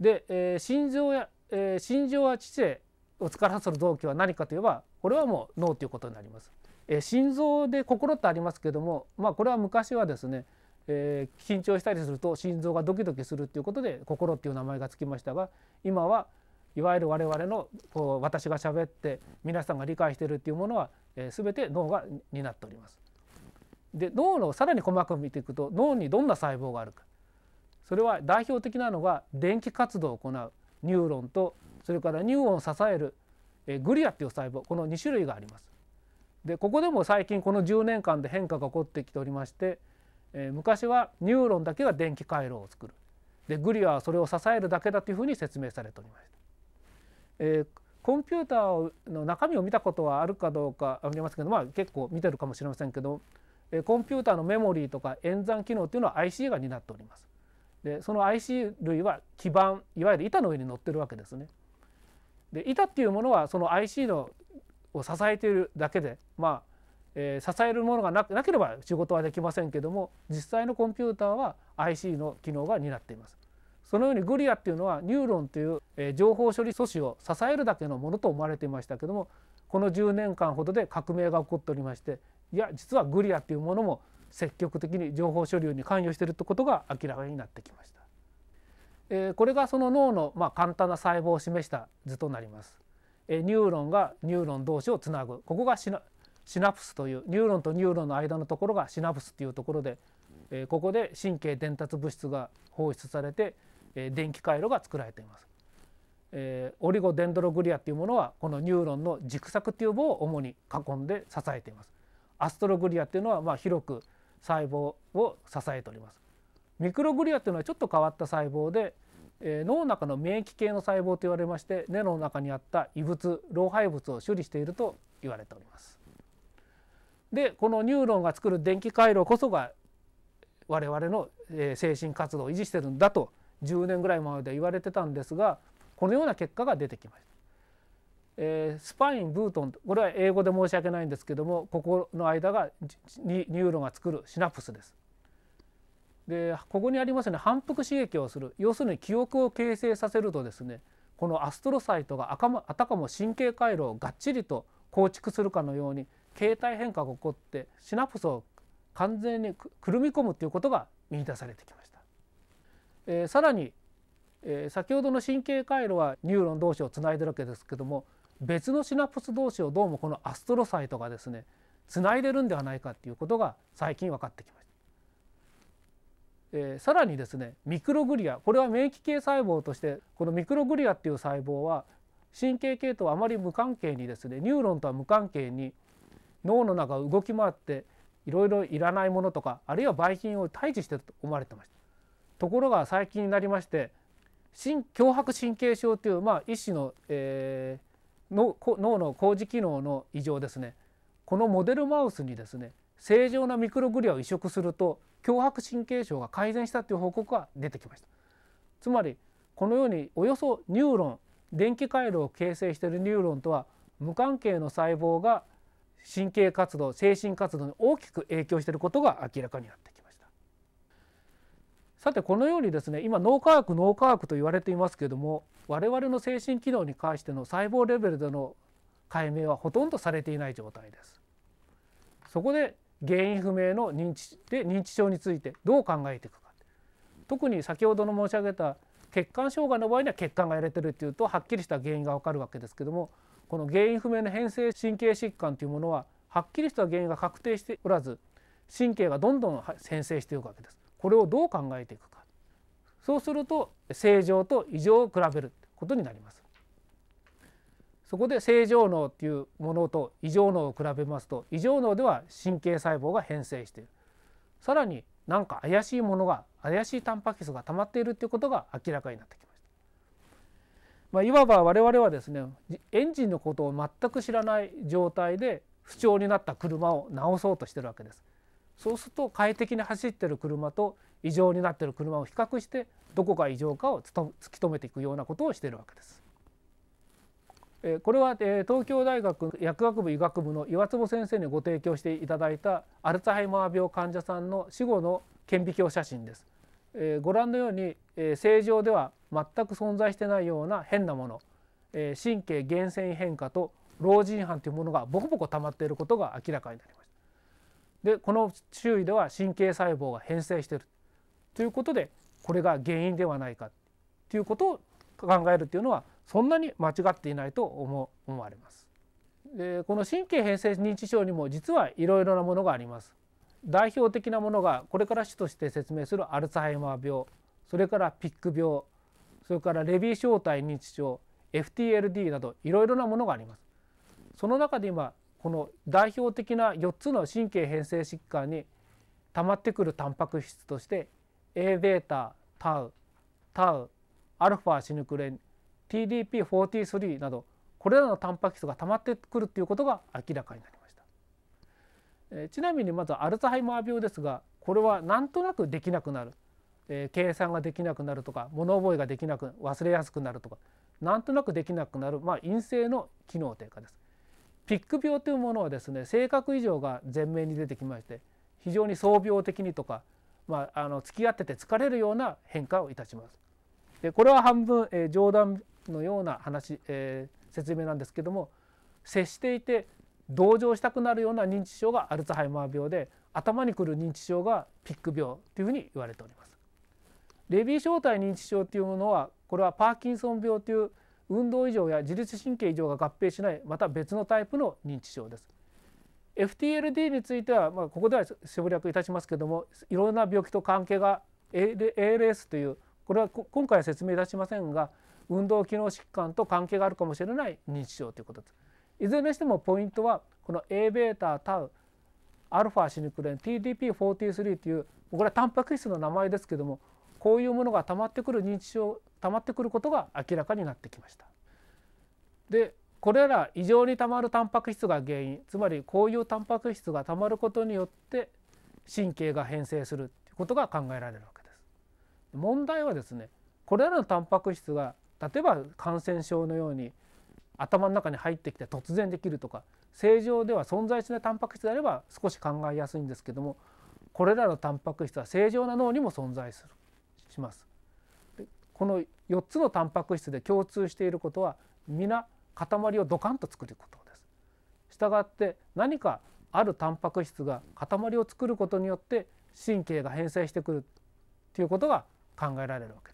で、えー、心情や、えー、心情や知性を司る臓器は何かといえばこれはもう脳ということになります。えー、心臓で心ってありますけども、まあ、これは昔はですね、えー、緊張したりすると心臓がドキドキするっていうことで心っていう名前がつきましたが今はいわゆる我々のこう私が喋って皆さんが理解しているっていうものは、えー、全て脳が担っております。で脳のさらに細かく見ていくと脳にどんな細胞があるかそれは代表的なのが電気活動を行うニューロンとそれからニューロンを支えるグリアっていう細胞この2種類があります。でここでも最近この10年間で変化が起こってきておりまして、え昔はニューロンだけが電気回路を作るでグリアはそれを支えるだけだというふうに説明されておりました。えー、コンピューターの中身を見たことはあるかどうかありますけど、まあ、結構見てるかもしれませんけど、えー、コンピューターのメモリーとか演算機能というのは IC が担っております。でその IC 類は基板いわゆる板の上に乗ってるわけですね。で板っていうものはその IC のを支えているだけでまあ、えー、支えるものがなければ仕事はできませんけども実際のコンピューターは IC の機能が担っています。そのようにグリアっていうのはニューロンという、え情報処理素子を支えるだけのものと思われていましたけどもこの10年間ほどで革命が起こっておりましていや実はグリアっていうものも積極的に情報処理に関与しているということが明らかになってきました。えこれがその脳のまあ簡単な細胞を示した図となります。えニューロンがニューロン同士をつなぐここがシナシナプスというニューロンとニューロンの間のところがシナプスというところで、えここで神経伝達物質が放出されて、え電気回路が作られています。えオリゴデンドログリアというものはこのニューロンの軸索テいう棒を主に囲んで支えています。アストログリアっていうのはまあ広く細胞を支えております。ミクログリアっていうのはちょっと変わった細胞で、えー、脳の中の免疫系の細胞と言われまして根の中にあった異物老廃物を処理していると言われております。でこのニューロンが作る電気回路こそが我々の精神活動を維持してるんだと10年ぐらい前で言われてたんですがこのような結果が出てきました。えー、スパインブートンこれは英語で申し訳ないんですけどもここの間がニニューロンが作るシナプスです。でここにありますね反復刺激をする要するに記憶を形成させるとですねこのアストロサイトがあかもあたかも神経回路をがっちりと構築するかのように形態変化が起こってシナプスを完全にくるみ込むということが見出されてきました。えー、さらにえー、先ほどの神経回路はニューロン同士をつないでるわけですけども別のシナプス同士をどうもこのアストロサイトがですねつないでるんではないかっていうことが最近分かってきました。えー、さらにですねミクログリアこれは免疫系細胞としてこのミクログリアっていう細胞は神経系とはあまり無関係にですねニューロンとは無関係に脳の中を動き回っていろいろいらないものとかあるいはばい菌を退治してると思われてました。ところが最近になりまして新迫神経症という、まあ、一種の、えー、脳の工事機能の異常ですねこのモデルマウスにですね正常なミクログリアを移植すると強迫神経症が改善したという報告が出てきましたつまりこのようにおよそニューロン電気回路を形成しているニューロンとは無関係の細胞が神経活動精神活動に大きく影響していることが明らかになってきました。さてこのようにですね今脳科学脳科学と言われていますけれども我々の精神機能に関しての細胞レベルでの解明はほとんどされていない状態です。そこで原因不明の認知で認知症についてどう考えていくか特に先ほどの申し上げた血管障害の場合には血管がやれてるっていうとはっきりした原因がわかるわけですけどもこの原因不明の変性神経疾患というものははっきりした原因が確定しておらず神経がどんどん変性していくわけです。これをどう考えていくかそうすると正常と異常を比べることになります。そこで正常脳っていうものと異常脳を比べますと異常脳では神経細胞が変性しているさらに何か怪しいものが怪しいタンパク質が溜まっているっていうことが明らかになってきました。まあ、いわば我々はですねエンジンのことを全く知らない状態で不調になった車を直そうとしてるわけです。そうすると快適に走ってる車と異常になってる車を比較してどこが異常かを突き止めていくようなことをしているわけです。これは東京大学薬学部医学部の岩坪先生にご提供していただいたアルツハイマー病患者さんの死後の顕微鏡写真です。ご覧のように正常では全く存在してないような変なもの神経源泉変化と老人斑というものがボコボコ溜まっていることが明らかになりました。でこの周囲では神経細胞が変性しているということでこれが原因ではないかということを考えるというのはそんなに間違っていないと思思われます。でこの神経変性認知症にも実はいろいろなものがあります。代表的なものがこれから主として説明するアルツハイマー病それからピック病それからレビー小体認知症 FTLD などいろいろなものがあります。その中で今この代表的な4つの神経変性疾患に溜まってくるタンパク質として Aβ タウタウアルファシヌクレン TDP43 などこれらのタンパク質が溜まってくるということが明らかになりました、えちなみにまずアルツハイマー病ですがこれはなんとなくできなくなる、え計算ができなくなるとか物覚えができなく忘れやすくなるとかなんとなくできなくなる、まあ、陰性の機能低下ですピック病というものはですね性格異常が前面に出てきまして非常に躁病的にとか、まあ、あの付き合ってて疲れるような変化をいたします。でこれは半分、えー、冗談のような話、えー、説明なんですけども接していて同情したくなるような認知症がアルツハイマー病で頭にくる認知症がピック病というふうに言われております。レビー小体認知症というものはこれはパーキンソン病という運動異常や自律神経異常が合併しないまた別のタイプの認知症です。FTLD については、まあ、ここでは省略いたしますけどもいろんな病気と関係が ALS というこれは今回は説明いたしませんが運動機能疾患と関係があるかもしれない認知症ということです。いずれにしてもポイントはこの Aβ タウアルファシニクレン TDP43 というこれはタンパク質の名前ですけどもこういうものが溜まってくる認知症溜まってくることが明らかになってきました。でこれら異常にたまるタンパク質が原因つまりこういうタンパク質がたまることによって神経が変性するということが考えられるわけです。問題はですねこれらのタンパク質が例えば感染症のように頭の中に入ってきて突然できるとか正常では存在しないタンパク質であれば少し考えやすいんですけどもこれらのタンパク質は正常な脳にも存在するします。この4つのタンパク質で共通していることは皆塊をドカンと作ることです。したがって何かあるタンパク質が塊を作ることによって神経が変性してくるということが考えられるわけです。